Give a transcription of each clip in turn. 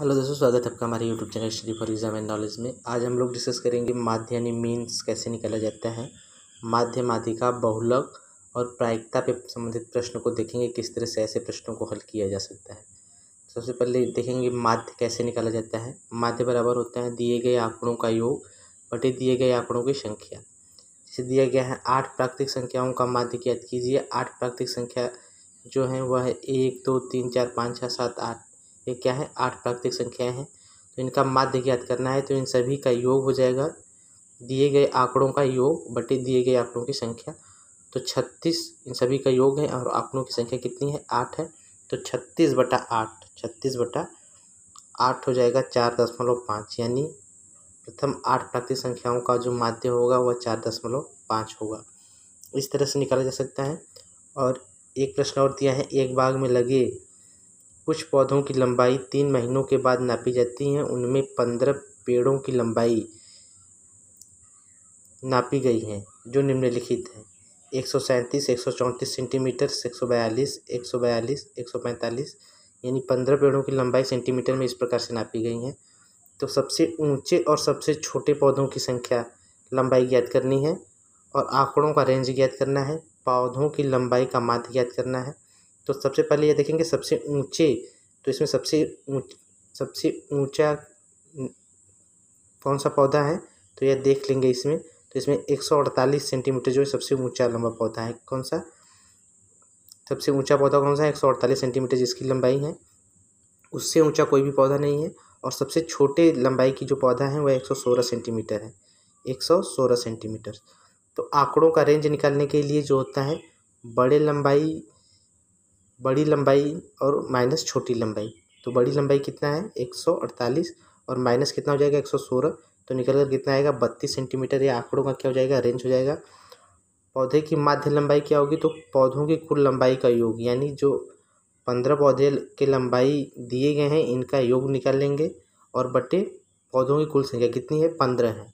hello दोस्तों स्वागत है आपका हमारे YouTube channel study for exam and knowledge में आज हम लोग डिस्कस करेंगे माध्य यानी मीन्स कैसे निकाला जाता है माध्य माध्यिका बहुलक और प्रायिकता पे संबंधित प्रश्नों को देखेंगे किस तरह से ऐसे प्रश्नों को हल किया जा सकता है सबसे पहले देखेंगे माध्य कैसे निकाला जाता है माध्य बराबर होता है दिए गए आंकड़ों का योग बटे दिए गए आंकड़ों की संख्या जिसे दिया गया है आठ प्राकृतिक संख्याओं का माध्य ज्ञात कीजिए आठ प्राकृतिक संख्या जो है वह है एक दो तीन चार पाँच छः सात आठ ये क्या है आठ प्राकृतिक संख्याएं हैं तो इनका माध्य ज्ञात करना है तो इन सभी का योग हो जाएगा दिए गए आंकड़ों का योग बटे दिए गए आंकड़ों की संख्या तो छत्तीस इन सभी का योग है और आंकड़ों की संख्या कितनी है आठ है तो छत्तीस बटा आठ छत्तीस बटा आठ हो जाएगा चार दशमलव पाँच यानी प्रथम आठ प्राकृतिक संख्याओं का जो माध्य होगा वह चार दशमलव पाँच होगा इस तरह से निकाला जा सकता है और एक प्रश्न और दिया है एक बाग में लगे कुछ पौधों की लंबाई तीन महीनों के बाद नापी जाती है उनमें पंद्रह पेड़ों की लंबाई नापी गई है जो निम्नलिखित है एक सौ सैंतीस एक सौ चौंतीस सेंटीमीटर एक सौ बयालीस एक सौ बयालीस एक सौ पैंतालीस यानी पंद्रह पेड़ों की लंबाई सेंटीमीटर में इस प्रकार से नापी गई है तो सबसे ऊंचे और सबसे छोटे पौधों की संख्या लंबाई ज्ञात करनी है और आंकड़ों का रेंज ज्ञात करना है पौधों की लंबाई का माध्य ज्ञात करना है तो सबसे पहले ये देखेंगे सबसे ऊंचे तो इसमें सबसे ऊँच सबसे ऊंचा कौन सा पौधा है तो यह देख लेंगे इसमें तो इसमें एक सौ अड़तालीस सेंटीमीटर जो है सबसे ऊंचा लंबा पौधा है कौन सा सबसे ऊंचा पौधा कौन सा है एक सौ अड़तालीस सेंटीमीटर जिसकी लंबाई है उससे ऊंचा कोई भी पौधा नहीं है और सबसे छोटे लंबाई की जो पौधा है वह एक सौ सोलह सेंटीमीटर है एक सौ सोलह सेंटीमीटर तो आंकड़ों का रेंज निकालने के लिए जो होता है बड़े लंबाई बड़ी लंबाई और माइनस छोटी लंबाई तो बड़ी लंबाई कितना है एक सौ अड़तालीस और माइनस कितना हो जाएगा एक सौ सोलह तो निकल कर कितना आएगा बत्तीस सेंटीमीटर या आंकड़ों का क्या हो जाएगा रेंज हो जाएगा पौधे की माध्य लंबाई क्या होगी तो पौधों की कुल लंबाई का योग यानी जो पंद्रह पौधे के लंबाई दिए गए हैं इनका योग निकाल लेंगे और बटे पौधों की कुल संख्या कितनी है पंद्रह है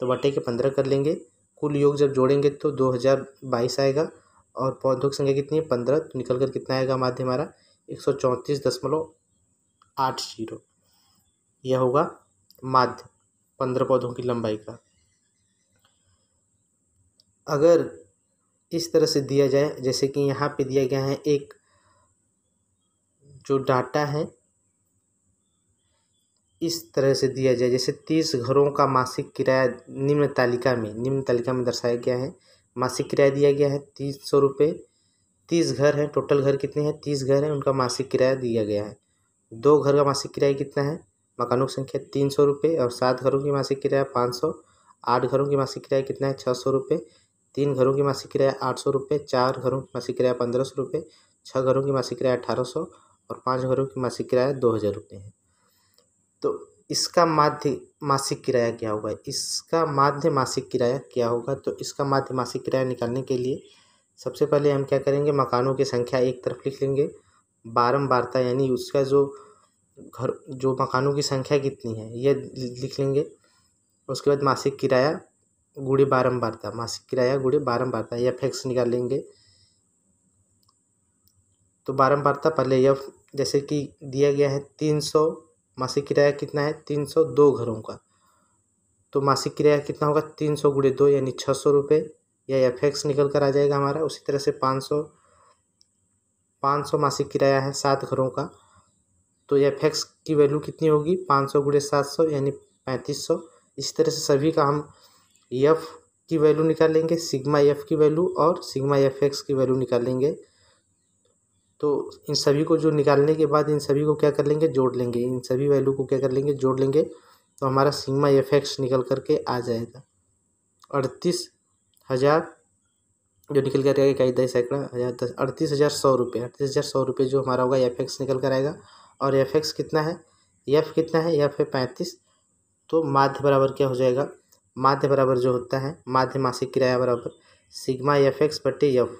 तो बटे के पंद्रह कर लेंगे कुल योग जब जोड़ेंगे तो दो हज़ार बाईस आएगा और पौधों की संख्या कितनी है पंद्रह तो निकल कर कितना आएगा माध्य हमारा एक सौ चौंतीस दशमलव आठ जीरो यह होगा माध्य पंद्रह पौधों की लंबाई का अगर इस तरह से दिया जाए जैसे कि यहाँ पे दिया गया है एक जो डाटा है इस तरह से दिया जाए जैसे तीस घरों का मासिक किराया निम्न तालिका में निम्न तालिका में दर्शाया गया है मासिक किराया दिया गया है तीन सौ रुपये तीस घर हैं टोटल घर कितने हैं तीस घर हैं उनका मासिक किराया दिया गया है दो घर का मासिक किराया कितना है मकानों की संख्या तीन सौ रुपये और सात घरों की मासिक किराया पाँच सौ आठ घरों की मासिक किराया कितना है छः सौ रुपये तीन घरों की मासिक किराया आठ सौ रुपये चार घरों की मासिक किराया पंद्रह सौ रुपये छः घरों की मासिक किराया अठारह सौ और पाँच घरों की मासिक किराया दो हज़ार रुपये है तो इसका माध्य मासिक किराया क्या होगा इसका माध्य मासिक किराया क्या होगा तो इसका माध्य मासिक किराया निकालने के लिए सबसे पहले हम क्या करेंगे मकानों की संख्या एक तरफ लिख लेंगे बारम्बारता यानी उसका जो घर जो मकानों की संख्या कितनी है ये लिख लेंगे उसके बाद मासिक किराया गुड़ी बारम्बारता मासिक किराया गुड़ी बारम्बारता यह फैक्स निकाल लेंगे तो बारम्बारता पहले यह जैसे कि दिया गया है तीन सौ मासिक किराया कितना है तीन सौ दो घरों का तो मासिक किराया कितना होगा तीन सौ गुड़े दो यानी छः सौ रुपये या एफ एक्स निकल कर आ जाएगा हमारा उसी तरह से पाँच सौ पाँच सौ मासिक किराया है सात घरों का तो एफ एक्स की वैल्यू कितनी होगी पाँच सौ गुड़े सात सौ यानी पैंतीस सौ इसी तरह से सभी का हम एफ की वैल्यू निकालेंगे सिग्मा एफ की वैल्यू और सिग्मा एफ एक्स की वैल्यू निकालेंगे तो इन सभी को जो निकालने के बाद इन सभी को क्या कर लेंगे जोड़ लेंगे इन सभी वैल्यू को क्या कर लेंगे जोड़ लेंगे तो हमारा सिग्मा एफ एक्स निकल करके आ जाएगा अड़तीस हज़ार जो निकल कर आएगा इकाई दस सैकड़ा हज़ार दस अड़तीस हज़ार सौ रुपये अड़तीस हज़ार सौ रुपये जो हमारा होगा एफ एक्स निकल कर आएगा और एफ एक्स कितना है एफ कितना है एफ है पैंतीस तो माध्य बराबर क्या हो जाएगा माध्य बराबर जो होता है माध्य मासिक किराया बराबर सिग्मा एफ एक्स बटे एफ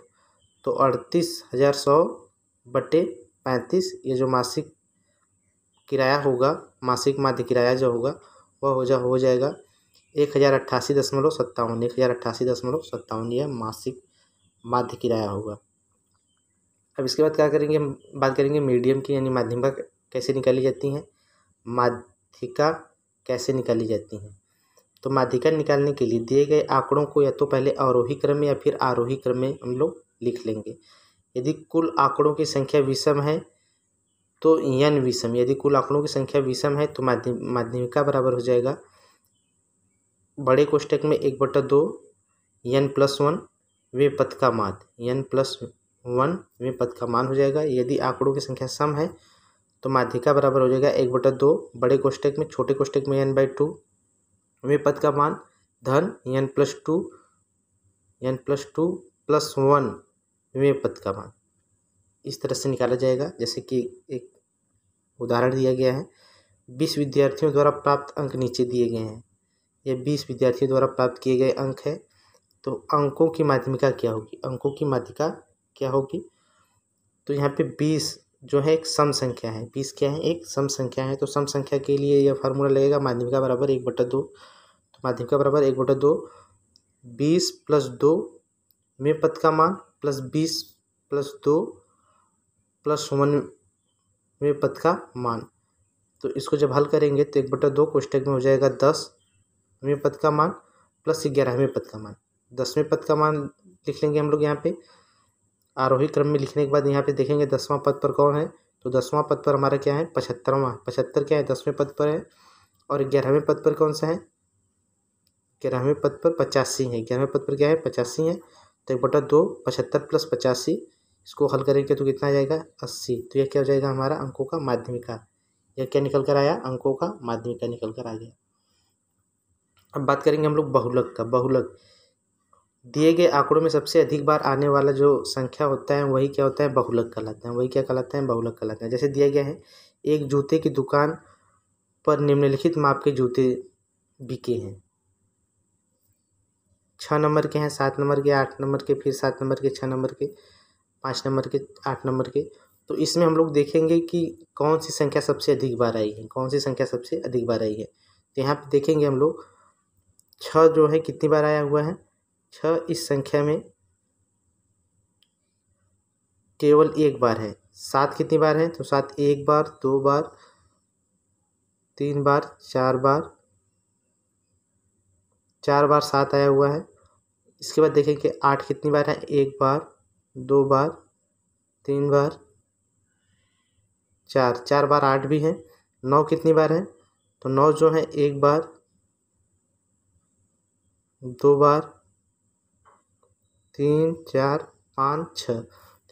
तो अड़तीस हज़ार सौ बटे पैंतीस ये जो मासिक किराया होगा मासिक माध्य किराया जो होगा वह हो जा हो जाएगा एक हज़ार अट्ठासी दशमलव सत्तावन एक हज़ार अट्ठासी दशमलव सत्तावन यह मासिक माध्य किराया होगा अब इसके बाद क्या करेंगे हम बात करेंगे मीडियम की यानी माध्यमिका कैसे निकाली जाती हैं माध्यिका कैसे निकाली जाती हैं तो माध्यिका निकालने के लिए दिए गए आंकड़ों को या तो पहले अवरोही क्रम में या फिर आरोही क्रम में हम लोग लिख लेंगे यदि कुल आंकड़ों की संख्या विषम है तो यन विषम यदि कुल आंकड़ों की संख्या विषम है तो माध्यम माध्यमिका बराबर हो जाएगा बड़े कोष्टक में एक बटा दो यन प्लस वन वे पद का मान यन प्लस वन वे पद का मान हो जाएगा यदि आंकड़ों की संख्या सम है तो माध्यिका बराबर हो जाएगा एक बटा दो बड़े कोष्टक में छोटे कोष्टक में एन बाई टू वे पद का मान धन यन plus two n plus two plus one में पद का मान इस तरह से निकाला जाएगा जैसे कि एक उदाहरण दिया गया है बीस विद्यार्थियों द्वारा प्राप्त अंक नीचे दिए गए हैं यह बीस विद्यार्थियों द्वारा प्राप्त किए गए अंक है तो अंकों की माध्यमिका क्या होगी अंकों की माध्यमिका क्या होगी तो यहाँ पे बीस जो है एक सम संख्या है बीस क्या है एक सम संख्या है तो सम संख्या के लिए यह फार्मूला लगेगा माध्यमिका बराबर एक बटा दो तो माध्यमिका बराबर एक बटा दो बीस प्लस दो में पद का मान प्लस बीस प्लस दो प्लस में पद का मान तो इसको जब हल करेंगे तो एक बटा दो कोष्टक में हो जाएगा दस में पद का मान प्लस ग्यारहवें पद का मान दसवें पद का मान लिख लेंगे हम लोग यहाँ पे आरोही क्रम में लिखने के बाद यहाँ पे देखेंगे दसवां पद पर कौन है तो दसवां पद पर हमारा क्या है पचहत्तरवां पचहत्तर क्या है दसवें पद पर है और ग्यारहवें पद पर कौन सा है ग्यारहवें पद पर पचासी है ग्यारहवें पद पर क्या है पचासी है तो एक बटा दो पचहत्तर प्लस पचासी इसको हल करेंगे तो कितना आ जाएगा अस्सी तो यह क्या हो जाएगा हमारा अंकों का माध्यमिका यह क्या निकल कर आया अंकों का माध्यमिका निकल कर आ गया अब बात करेंगे हम लोग बहुलक का बहुलक दिए गए आंकड़ों में सबसे अधिक बार आने वाला जो संख्या होता है वही क्या होता है बहुलक कहलाते हैं वही क्या कहलाते हैं बहुलक कहलाते हैं जैसे दिया गया है एक जूते की दुकान पर निम्नलिखित माप के जूते बिके हैं छः नंबर के हैं सात नंबर के आठ नंबर के फिर सात नंबर के छः नंबर के पाँच नंबर के आठ नंबर के तो इसमें हम लोग देखेंगे कि कौन सी संख्या सबसे अधिक बार आई है कौन सी संख्या सबसे अधिक बार आई है तो यहाँ पर देखेंगे हम लोग छः जो है कितनी बार आया हुआ है छः इस संख्या में केवल एक बार है सात कितनी बार है तो सात एक बार दो बार तीन बार चार बार चार बार सात आया हुआ है इसके बाद देखें कि आठ कितनी बार है एक बार दो बार तीन बार चार चार बार आठ भी है नौ कितनी बार है तो नौ जो है एक बार दो बार तीन चार पाँच छः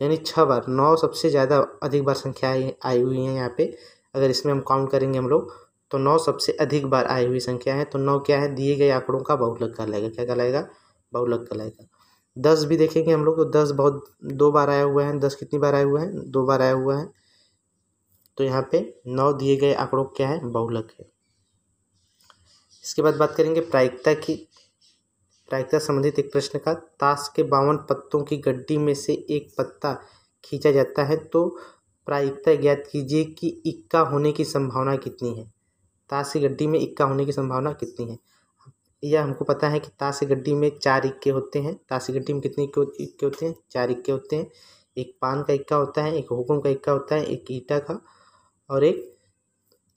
यानी छः बार नौ सबसे ज़्यादा अधिक बार संख्या आई हुई है यहाँ पे अगर इसमें हम काउंट करेंगे हम लोग तो नौ सबसे अधिक बार आई हुई संख्या है तो नौ क्या है दिए गए आंकड़ों का बहुलक कहलाएगा क्या कहलाएगा बहुलक कहलाएगा दस भी देखेंगे हम लोग तो दस बहुत दो बार आया हुआ है दस कितनी बार आया हुआ है दो बार आया हुआ है तो यहाँ पे नौ दिए गए आंकड़ों क्या है बहुलक है इसके बाद बात करेंगे प्रायिकता की प्रायिकता संबंधित एक प्रश्न का ताश के बावन पत्तों की गड्डी में से एक पत्ता खींचा जाता है तो प्रायिकता ज्ञात कीजिए कि इक्का होने की संभावना कितनी है ताश की गड्डी में इक्का होने की संभावना कितनी है यह हमको पता है कि ताश की गड्डी में चार इक्के होते हैं ताश की गड्डी में कितने इक्के होते हैं चार इक्के होते हैं एक पान का इक्का होता है एक हुकुम का इक्का होता है एक ईटा का और एक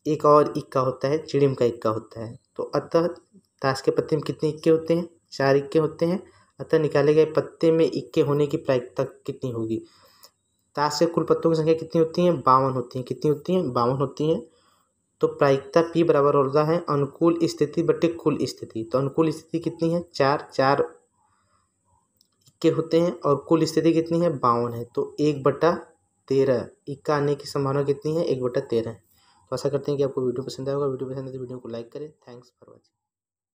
एक और इक्का होता है चिड़िम का इक्का होता है तो अतः ताश के पत्ते में कितने इक्के होते हैं चार इक्के होते हैं अतः निकाले गए पत्ते में इक्के होने की प्रायिकता कितनी होगी ताश के कुल पत्तों की संख्या कितनी होती है बावन होती है कितनी होती है बावन होती हैं तो प्रायिकता पी बराबर होता है अनुकूल स्थिति बटे कुल स्थिति तो अनुकूल स्थिति कितनी है चार चार इक्के होते हैं और कुल स्थिति कितनी है बावन है तो एक बटा तेरह इक्का आने की संभावना कितनी है एक बटा तेरह तो ऐसा करते हैं कि आपको वीडियो पसंद आएगा वीडियो पसंद आए तो वीडियो को लाइक करें थैंक्स फॉर वॉचिंग